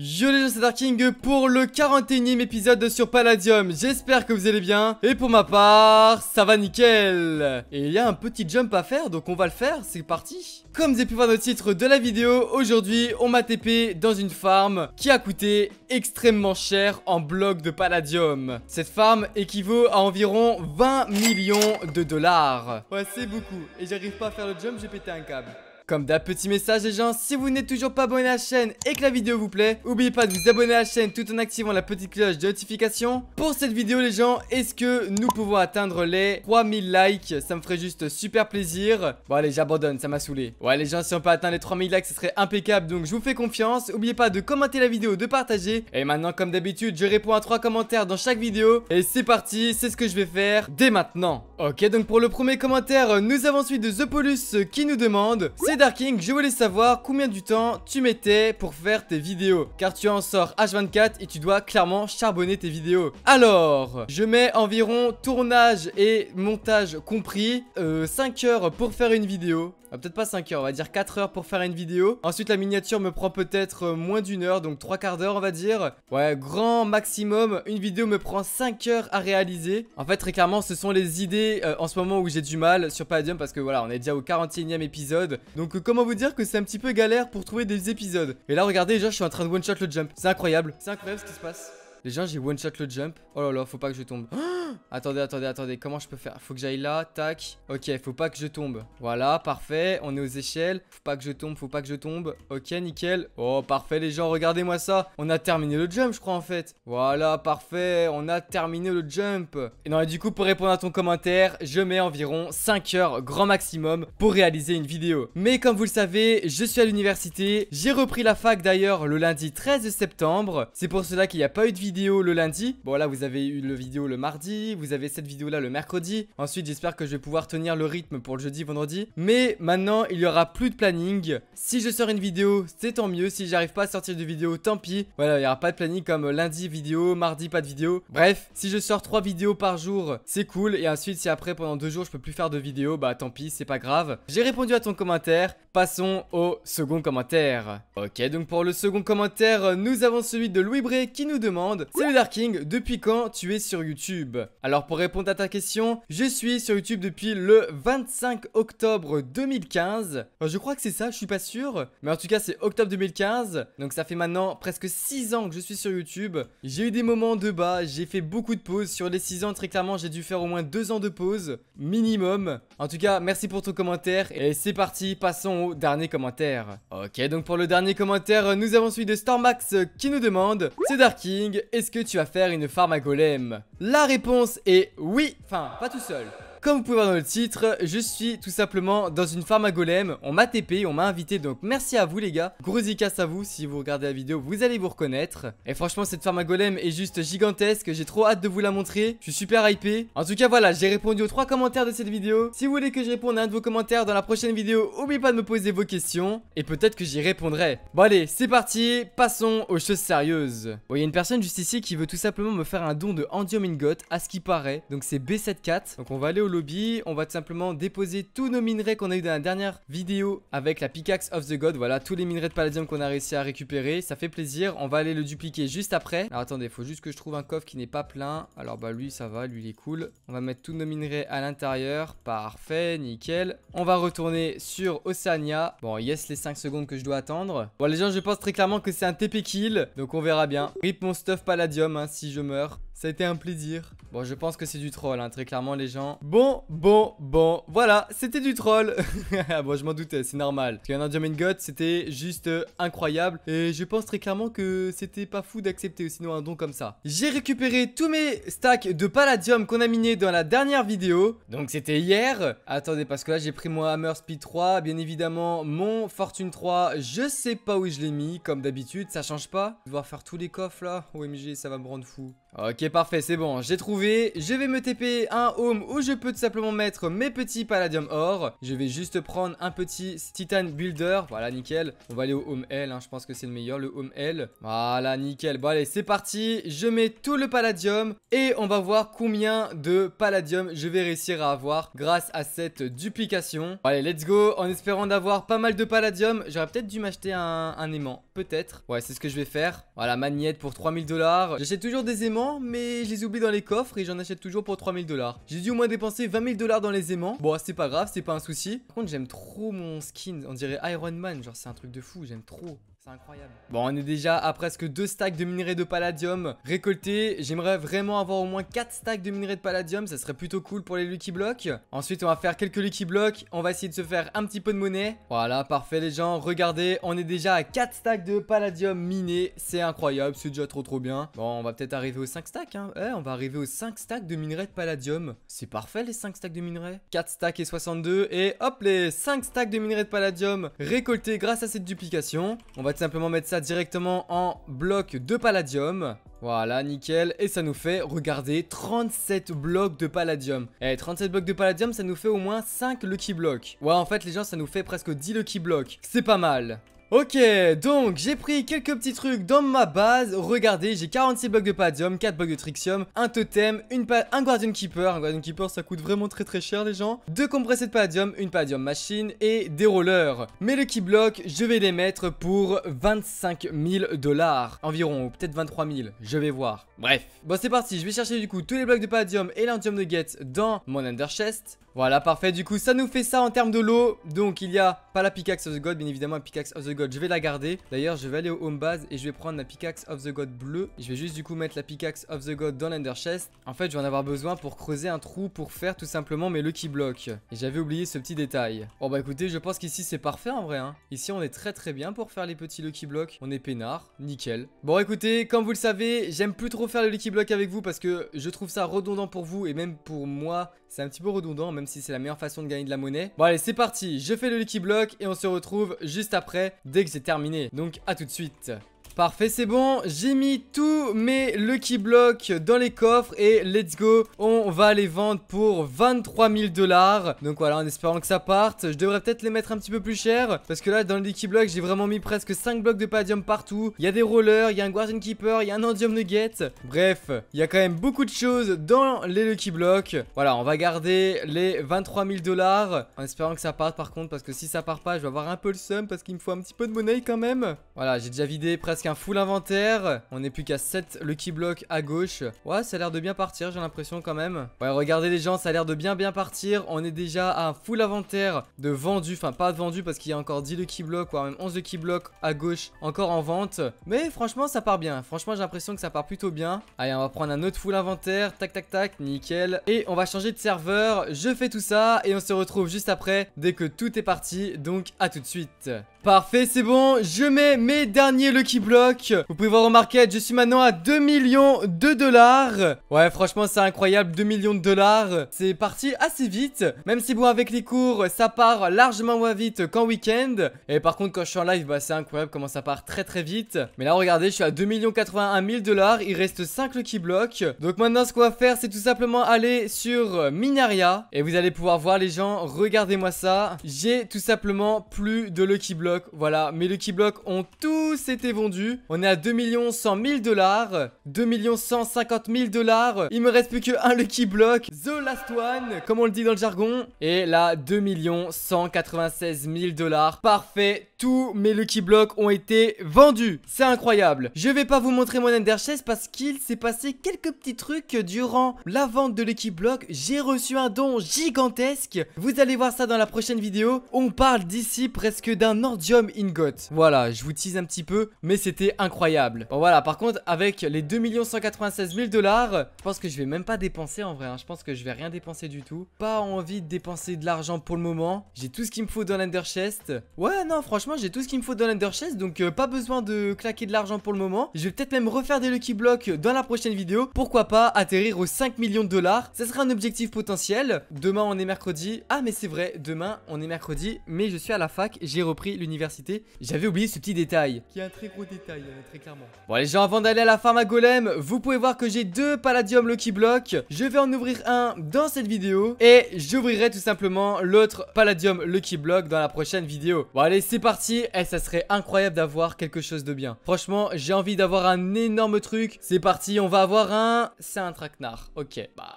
Yo les gens c'est Darking pour le 41ème épisode sur Palladium J'espère que vous allez bien Et pour ma part ça va nickel Et il y a un petit jump à faire donc on va le faire c'est parti Comme vous avez pu voir dans le titre de la vidéo Aujourd'hui on m'a TP dans une farm qui a coûté extrêmement cher en bloc de Palladium Cette farm équivaut à environ 20 millions de dollars Ouais c'est beaucoup et j'arrive pas à faire le jump j'ai pété un câble comme d'un petit message les gens, si vous n'êtes toujours pas abonné à la chaîne et que la vidéo vous plaît, n'oubliez pas de vous abonner à la chaîne tout en activant la petite cloche de notification. Pour cette vidéo les gens, est-ce que nous pouvons atteindre les 3000 likes Ça me ferait juste super plaisir. Bon allez, j'abandonne, ça m'a saoulé. Ouais les gens, si on peut atteindre les 3000 likes, ce serait impeccable, donc je vous fais confiance. N'oubliez pas de commenter la vidéo, de partager. Et maintenant comme d'habitude, je réponds à 3 commentaires dans chaque vidéo. Et c'est parti, c'est ce que je vais faire dès maintenant. Ok, donc pour le premier commentaire, nous avons celui de The qui nous demande... C'est King, je voulais savoir combien du temps tu mettais pour faire tes vidéos. Car tu en sors H24 et tu dois clairement charbonner tes vidéos. Alors, je mets environ tournage et montage compris 5 euh, heures pour faire une vidéo. Ah, peut-être pas 5 heures, on va dire 4 heures pour faire une vidéo. Ensuite, la miniature me prend peut-être euh, moins d'une heure, donc 3 quarts d'heure, on va dire. Ouais, grand maximum, une vidéo me prend 5 heures à réaliser. En fait, très clairement, ce sont les idées euh, en ce moment où j'ai du mal sur Palladium parce que voilà, on est déjà au 41e épisode. Donc, donc euh, comment vous dire que c'est un petit peu galère pour trouver des épisodes. Et là regardez déjà je suis en train de one shot le jump. C'est incroyable. C'est incroyable ce qui se passe. Déjà, j'ai one shot le jump. Oh là là, faut pas que je tombe. attendez, attendez, attendez. Comment je peux faire Faut que j'aille là. Tac. Ok, faut pas que je tombe. Voilà, parfait. On est aux échelles. Faut pas que je tombe, faut pas que je tombe. Ok, nickel. Oh, parfait, les gens. Regardez-moi ça. On a terminé le jump, je crois, en fait. Voilà, parfait. On a terminé le jump. Et non, du coup, pour répondre à ton commentaire, je mets environ 5 heures, grand maximum, pour réaliser une vidéo. Mais comme vous le savez, je suis à l'université. J'ai repris la fac d'ailleurs le lundi 13 septembre. C'est pour cela qu'il n'y a pas eu de vidéo vidéo le lundi. Bon là vous avez eu le vidéo le mardi, vous avez cette vidéo là le mercredi. Ensuite j'espère que je vais pouvoir tenir le rythme pour le jeudi, vendredi. Mais maintenant il y aura plus de planning. Si je sors une vidéo c'est tant mieux, si j'arrive pas à sortir de vidéo tant pis. Voilà il y aura pas de planning comme lundi vidéo, mardi pas de vidéo. Bref, si je sors trois vidéos par jour c'est cool. Et ensuite si après pendant deux jours je peux plus faire de vidéo, bah tant pis c'est pas grave. J'ai répondu à ton commentaire, passons au second commentaire. Ok donc pour le second commentaire nous avons celui de Louis Bray qui nous demande Salut c'est Darking, depuis quand tu es sur YouTube Alors pour répondre à ta question, je suis sur YouTube depuis le 25 octobre 2015. Je crois que c'est ça, je suis pas sûr, mais en tout cas c'est octobre 2015, donc ça fait maintenant presque 6 ans que je suis sur YouTube. J'ai eu des moments de bas, j'ai fait beaucoup de pauses, sur les 6 ans très clairement j'ai dû faire au moins 2 ans de pause, minimum. En tout cas, merci pour ton commentaire, et c'est parti, passons au dernier commentaire. Ok, donc pour le dernier commentaire, nous avons celui de Stormax qui nous demande, c'est Darking, est-ce que tu vas faire une farm à golem La réponse est oui, enfin pas tout seul comme vous pouvez voir dans le titre, je suis tout simplement dans une farm à golem. On m'a TP, on m'a invité, donc merci à vous les gars. Gros à vous, si vous regardez la vidéo, vous allez vous reconnaître. Et franchement, cette farm à golem est juste gigantesque, j'ai trop hâte de vous la montrer. Je suis super hypé. En tout cas, voilà, j'ai répondu aux trois commentaires de cette vidéo. Si vous voulez que je réponde à un de vos commentaires dans la prochaine vidéo, n'oubliez pas de me poser vos questions. Et peut-être que j'y répondrai. Bon allez, c'est parti, passons aux choses sérieuses. Bon, il y a une personne juste ici qui veut tout simplement me faire un don de Andium Ingot, à ce qui paraît. Donc c'est B74. Donc on va aller au on va tout simplement déposer tous nos minerais qu'on a eu dans la dernière vidéo avec la pickaxe of the god. Voilà, tous les minerais de palladium qu'on a réussi à récupérer. Ça fait plaisir. On va aller le dupliquer juste après. Alors attendez, faut juste que je trouve un coffre qui n'est pas plein. Alors bah lui, ça va, lui il est cool. On va mettre tous nos minerais à l'intérieur. Parfait, nickel. On va retourner sur Oceania. Bon, yes, les 5 secondes que je dois attendre. Bon les gens, je pense très clairement que c'est un TP kill. Donc on verra bien. Rip mon stuff palladium hein, si je meurs. Ça a été un plaisir. Bon, je pense que c'est du troll, hein, très clairement, les gens. Bon, bon, bon. Voilà, c'était du troll. Ah, bon, je m'en doutais, c'est normal. Parce qu'un God, c'était juste euh, incroyable. Et je pense très clairement que c'était pas fou d'accepter, sinon un don comme ça. J'ai récupéré tous mes stacks de palladium qu'on a miné dans la dernière vidéo. Donc, c'était hier. Attendez, parce que là, j'ai pris mon Hammer Speed 3. Bien évidemment, mon Fortune 3. Je sais pas où je l'ai mis, comme d'habitude, ça change pas. Je vais devoir faire tous les coffres là. OMG, ça va me rendre fou. Ok parfait c'est bon j'ai trouvé Je vais me TP un home où je peux tout simplement mettre mes petits palladium or Je vais juste prendre un petit titan builder Voilà nickel On va aller au home L hein, je pense que c'est le meilleur le home L Voilà nickel Bon allez c'est parti Je mets tout le palladium Et on va voir combien de palladium je vais réussir à avoir Grâce à cette duplication Allez let's go en espérant d'avoir pas mal de palladium J'aurais peut-être dû m'acheter un, aimant Peut-être Ouais c'est ce que je vais faire Voilà magnette pour 3000 dollars J'achète toujours des aimants mais je les oublie dans les coffres et j'en achète toujours pour 3000 dollars. J'ai dû au moins dépenser 20 000 dollars dans les aimants. Bon, c'est pas grave, c'est pas un souci. Par contre, j'aime trop mon skin. On dirait Iron Man, genre c'est un truc de fou, j'aime trop incroyable. Bon, on est déjà à presque 2 stacks de minerais de palladium récoltés. J'aimerais vraiment avoir au moins 4 stacks de minerais de palladium. Ça serait plutôt cool pour les Lucky Blocks. Ensuite, on va faire quelques Lucky Blocks. On va essayer de se faire un petit peu de monnaie. Voilà, parfait les gens. Regardez, on est déjà à 4 stacks de palladium Minés C'est incroyable, c'est déjà trop trop bien. Bon, on va peut-être arriver aux 5 stacks. Hein. on va arriver aux 5 stacks de minerais de palladium. C'est parfait les 5 stacks de minerais. 4 stacks et 62. Et hop, les 5 stacks de minerais de palladium récoltés grâce à cette duplication. On va simplement mettre ça directement en bloc de palladium. Voilà, nickel. Et ça nous fait, regardez, 37 blocs de palladium. Et eh, 37 blocs de palladium, ça nous fait au moins 5 lucky blocks. Ouais, en fait, les gens, ça nous fait presque 10 lucky blocks. C'est pas mal. Ok, donc j'ai pris quelques petits trucs dans ma base. Regardez, j'ai 46 blocs de palladium, 4 blocs de trixium, un totem, une un guardian keeper. Un guardian keeper, ça coûte vraiment très très cher les gens. Deux compressés de palladium, une palladium machine et des rollers. Mais le key block, je vais les mettre pour 25 000 dollars environ, ou peut-être 23 000, je vais voir. Bref, bon c'est parti, je vais chercher du coup tous les blocs de palladium et l'antium de dans mon under chest. Voilà, parfait, du coup ça nous fait ça en termes de lot. Donc il y a pas la pickaxe of the god, bien évidemment, la pickaxe of the god je vais la garder. D'ailleurs, je vais aller au home base et je vais prendre la pickaxe of the God bleue. Je vais juste du coup mettre la pickaxe of the God dans l'Ender Chest. En fait, je vais en avoir besoin pour creuser un trou pour faire tout simplement mes Lucky Blocks. Et j'avais oublié ce petit détail. Bon bah écoutez, je pense qu'ici c'est parfait en vrai. Hein. Ici, on est très très bien pour faire les petits Lucky Blocks. On est peinard, nickel. Bon écoutez, comme vous le savez, j'aime plus trop faire le Lucky Block avec vous parce que je trouve ça redondant pour vous et même pour moi, c'est un petit peu redondant même si c'est la meilleure façon de gagner de la monnaie. Bon allez, c'est parti. Je fais le Lucky Block et on se retrouve juste après dès que c'est terminé. Donc à tout de suite Parfait, c'est bon. J'ai mis tous mes Lucky Blocks dans les coffres et let's go. On va les vendre pour 23 000 dollars. Donc voilà, en espérant que ça parte. Je devrais peut-être les mettre un petit peu plus cher parce que là, dans le Lucky Block, j'ai vraiment mis presque 5 blocs de padium partout. Il y a des rollers, il y a un Guardian Keeper, il y a un Endium Nugget. Bref, il y a quand même beaucoup de choses dans les Lucky Blocks. Voilà, on va garder les 23 000 dollars en espérant que ça parte par contre parce que si ça part pas, je vais avoir un peu le seum parce qu'il me faut un petit peu de monnaie quand même. Voilà, j'ai déjà vidé presque un full inventaire. On n'est plus qu'à 7 lucky blocks à gauche. Ouais, ça a l'air de bien partir, j'ai l'impression quand même. Ouais, regardez les gens, ça a l'air de bien bien partir. On est déjà à un full inventaire de vendu Enfin, pas de vendu parce qu'il y a encore 10 lucky blocks, voire même 11 lucky blocks à gauche encore en vente. Mais franchement, ça part bien. Franchement, j'ai l'impression que ça part plutôt bien. Allez, on va prendre un autre full inventaire. Tac, tac, tac. Nickel. Et on va changer de serveur. Je fais tout ça et on se retrouve juste après dès que tout est parti. Donc, à tout de suite. Parfait, c'est bon, je mets mes derniers Lucky Blocks. Vous pouvez voir au je suis maintenant à 2 millions de dollars. Ouais, franchement, c'est incroyable, 2 millions de dollars. C'est parti assez vite, même si bon, avec les cours, ça part largement moins vite qu'en week-end. Et par contre, quand je suis en live, bah, c'est incroyable comment ça part très très vite. Mais là, regardez, je suis à 2 81 000 dollars, il reste 5 Lucky Blocks. Donc maintenant, ce qu'on va faire, c'est tout simplement aller sur Minaria. Et vous allez pouvoir voir les gens, regardez-moi ça. J'ai tout simplement plus de Lucky Blocks voilà. mes lucky blocks ont tous été vendus. On est à 2 100 000 dollars. 2 150 000 dollars. Il me reste plus que un Lucky Block. The Last One, comme on le dit dans le jargon. Et là, 2 196 000 dollars. Parfait tous mes Lucky Blocks ont été vendus. C'est incroyable. Je vais pas vous montrer mon Ender Chest parce qu'il s'est passé quelques petits trucs durant la vente de Lucky Block. J'ai reçu un don gigantesque. Vous allez voir ça dans la prochaine vidéo. On parle d'ici presque d'un Nordium Ingot. Voilà, je vous tease un petit peu, mais c'était incroyable. Bon voilà, par contre, avec les 2 196 000 dollars, je pense que je vais même pas dépenser en vrai. Hein. Je pense que je vais rien dépenser du tout. Pas envie de dépenser de l'argent pour le moment. J'ai tout ce qu'il me faut dans l'Ender Chest. Ouais, non, franchement, j'ai tout ce qu'il me faut dans l'underchest donc euh, pas besoin de claquer de l'argent pour le moment Je vais peut-être même refaire des lucky blocks dans la prochaine vidéo Pourquoi pas atterrir aux 5 millions de dollars Ça sera un objectif potentiel Demain on est mercredi Ah mais c'est vrai demain on est mercredi mais je suis à la fac J'ai repris l'université J'avais oublié ce petit détail Qui est un très gros détail euh, très clairement Bon les gens avant d'aller à la farm golem Vous pouvez voir que j'ai deux palladium lucky blocks Je vais en ouvrir un dans cette vidéo Et j'ouvrirai tout simplement l'autre palladium lucky block dans la prochaine vidéo Bon allez c'est parti parti. Eh, ça serait incroyable d'avoir quelque chose de bien. Franchement, j'ai envie d'avoir un énorme truc. C'est parti, on va avoir un... C'est un traquenard. Ok, bah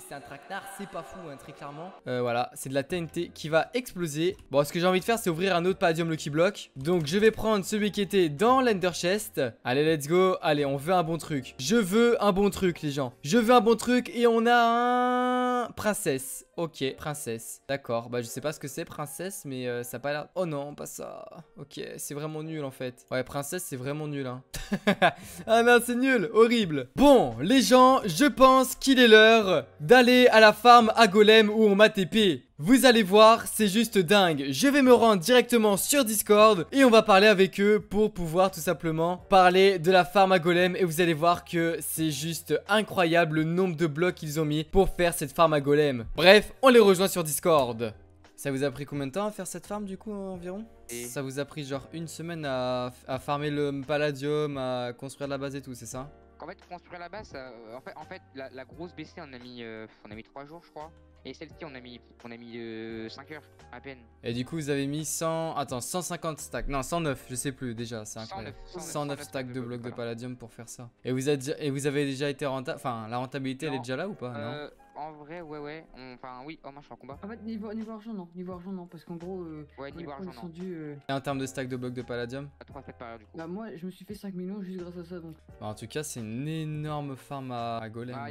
c'est un traquenard, c'est pas fou, hein, très clairement. Euh, voilà, c'est de la TNT qui va exploser. Bon, ce que j'ai envie de faire, c'est ouvrir un autre Palladium Lucky Block. Donc, je vais prendre celui qui était dans l'Ender Chest. Allez, let's go. Allez, on veut un bon truc. Je veux un bon truc, les gens. Je veux un bon truc et on a un... Princesse. Ok, princesse. D'accord, bah je sais pas ce que c'est, princesse, mais euh, ça a pas l'air... Oh non, pas ça. Ok, c'est vraiment nul, en fait. Ouais, princesse, c'est vraiment nul, hein. ah non, c'est nul, horrible. Bon, les gens, je pense qu'il est l'heure d'aller à la farm à golem où on m'a TP. Vous allez voir, c'est juste dingue. Je vais me rendre directement sur Discord et on va parler avec eux pour pouvoir tout simplement parler de la farm à golem. Et vous allez voir que c'est juste incroyable le nombre de blocs qu'ils ont mis pour faire cette farm à golem. Bref, on les rejoint sur Discord. Ça vous a pris combien de temps à faire cette farm du coup environ Ça vous a pris genre une semaine à, à, farmer le palladium, à construire la base et tout, c'est ça En fait, construire la base, euh, en fait, la, grosse BC on a mis euh, on a mis 3 jours je crois. Et celle-ci on a mis on a mis 5 euh, heures à peine. Et du coup, vous avez mis 100 attends, 150 stacks. Non, 109, je sais plus déjà, c'est incroyable. 109, stacks de, blocs de palladium pour faire ça. Et vous, êtes, et vous avez déjà été rentable enfin la rentabilité elle est déjà là ou pas en vrai, ouais, ouais. Enfin, oui, moi hein, je suis en combat. En ah, fait, bah, niveau, niveau argent, non. Niveau argent, non. Parce qu'en gros, euh, ouais, niveau argent, euh, Et en termes de stack de blocs de palladium À 3 stacks par du coup. Bah, moi, je me suis fait 5 millions juste grâce à ça. donc. Bah, en tout cas, c'est une énorme farm à, golem. Ah,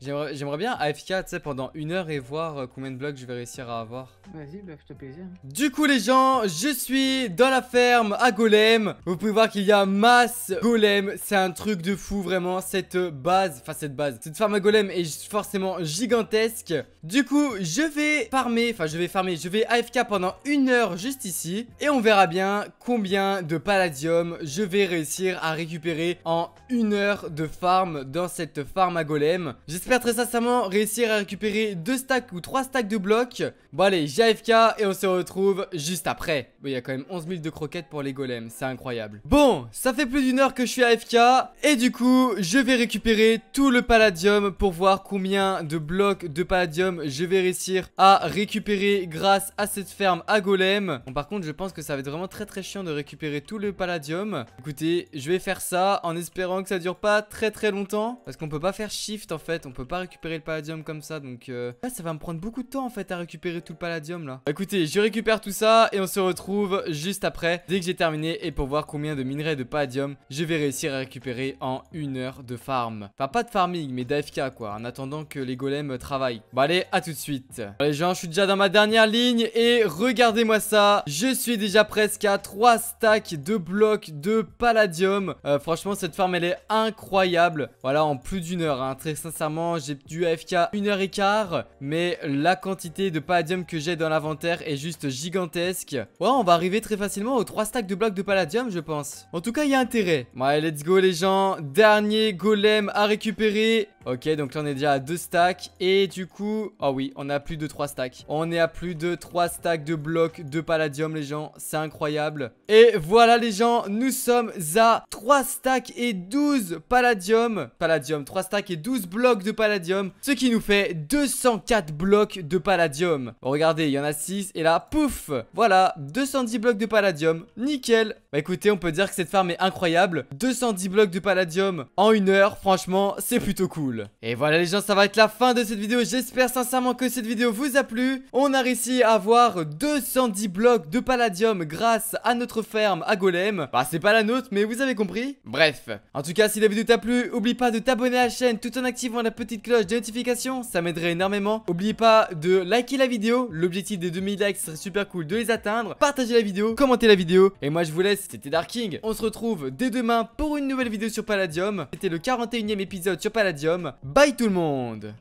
j'aimerais bien AFK, tu sais, pendant une heure et voir euh, combien de blocs je vais réussir à avoir. Vas-y, bah, fais plaisir. Du coup, les gens, je suis dans la ferme à golem. Vous pouvez voir qu'il y a masse golem. C'est un truc de fou, vraiment. Cette base, enfin, cette base, cette farm à golem est forcément gigantesque. Du coup, je vais farmer, enfin je vais farmer, je vais AFK pendant une heure juste ici. Et on verra bien combien de palladium je vais réussir à récupérer en une heure de farm dans cette farm à golem. J'espère très sincèrement réussir à récupérer deux stacks ou trois stacks de blocs. Bon allez, afk et on se retrouve juste après. il y a quand même 11 000 de croquettes pour les golems, c'est incroyable. Bon, ça fait plus d'une heure que je suis AFK et du coup, je vais récupérer tout le palladium pour voir combien de bloc de palladium, je vais réussir à récupérer grâce à cette ferme à golem. Bon, par contre, je pense que ça va être vraiment très très chiant de récupérer tout le palladium. Écoutez, je vais faire ça en espérant que ça dure pas très très longtemps. Parce qu'on peut pas faire shift en fait, on peut pas récupérer le palladium comme ça. Donc euh, ça va me prendre beaucoup de temps en fait à récupérer tout le palladium là. Écoutez, je récupère tout ça et on se retrouve juste après, dès que j'ai terminé. Et pour voir combien de minerais de palladium je vais réussir à récupérer en une heure de farm. Enfin, pas de farming, mais d'AFK quoi. En attendant que les golems travaille. Bon allez, à tout de suite. les gens, je suis déjà dans ma dernière ligne et regardez-moi ça. Je suis déjà presque à 3 stacks de blocs de palladium. Euh, franchement, cette farm, elle est incroyable. Voilà, en plus d'une heure, hein. très sincèrement, j'ai dû AFK une heure et quart. Mais la quantité de palladium que j'ai dans l'inventaire est juste gigantesque. Ouais, on va arriver très facilement aux 3 stacks de blocs de palladium, je pense. En tout cas, il y a intérêt. Bon let's go les gens. Dernier golem à récupérer. Ok, donc là, on est déjà à 2 stacks. Et du coup, oh oui, on a plus de 3 stacks. On est à plus de 3 stacks de blocs de palladium, les gens. C'est incroyable. Et voilà, les gens, nous sommes à 3 stacks et 12 palladium. Palladium, 3 stacks et 12 blocs de palladium. Ce qui nous fait 204 blocs de palladium. regardez, il y en a 6. Et là, pouf Voilà, 210 blocs de palladium. Nickel. Bah écoutez, on peut dire que cette farm est incroyable. 210 blocs de palladium en une heure, franchement, c'est plutôt cool. Et voilà, les gens, ça va être la fin de cette vidéo, j'espère sincèrement que cette vidéo vous a plu. On a réussi à avoir 210 blocs de palladium grâce à notre ferme à Golem. Bah c'est pas la nôtre, mais vous avez compris. Bref, en tout cas si la vidéo t'a plu, oublie pas de t'abonner à la chaîne tout en activant la petite cloche de notification, ça m'aiderait énormément. Oublie pas de liker la vidéo, l'objectif des 2000 likes serait super cool de les atteindre. Partagez la vidéo, commentez la vidéo, et moi je vous laisse, c'était Darking. On se retrouve dès demain pour une nouvelle vidéo sur Palladium. C'était le 41ème épisode sur Palladium. Bye tout le monde